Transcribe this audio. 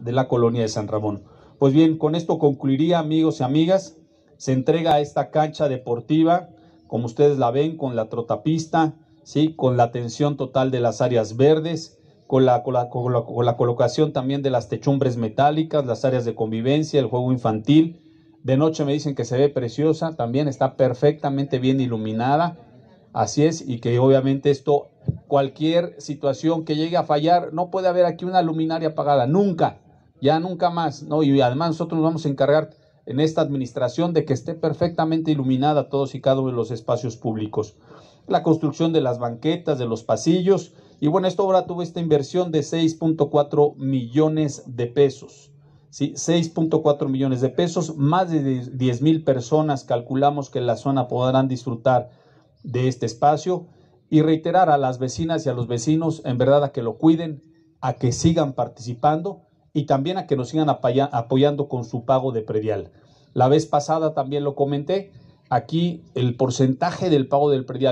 de la colonia de San Ramón. Pues bien, con esto concluiría, amigos y amigas. Se entrega esta cancha deportiva, como ustedes la ven, con la trotapista, ¿sí? con la atención total de las áreas verdes, con la, colocación también de las techumbres metálicas, las áreas de convivencia, el juego infantil. De noche me dicen que se ve preciosa, también está perfectamente bien iluminada Así es, y que obviamente esto, cualquier situación que llegue a fallar, no puede haber aquí una luminaria apagada, nunca, ya nunca más, ¿no? Y además nosotros nos vamos a encargar en esta administración de que esté perfectamente iluminada todos y cada uno de los espacios públicos. La construcción de las banquetas, de los pasillos, y bueno, esto obra tuvo esta inversión de 6.4 millones de pesos. Sí, 6.4 millones de pesos, más de 10 mil personas calculamos que en la zona podrán disfrutar de este espacio y reiterar a las vecinas y a los vecinos, en verdad, a que lo cuiden, a que sigan participando y también a que nos sigan apoyando con su pago de predial. La vez pasada también lo comenté, aquí el porcentaje del pago del predial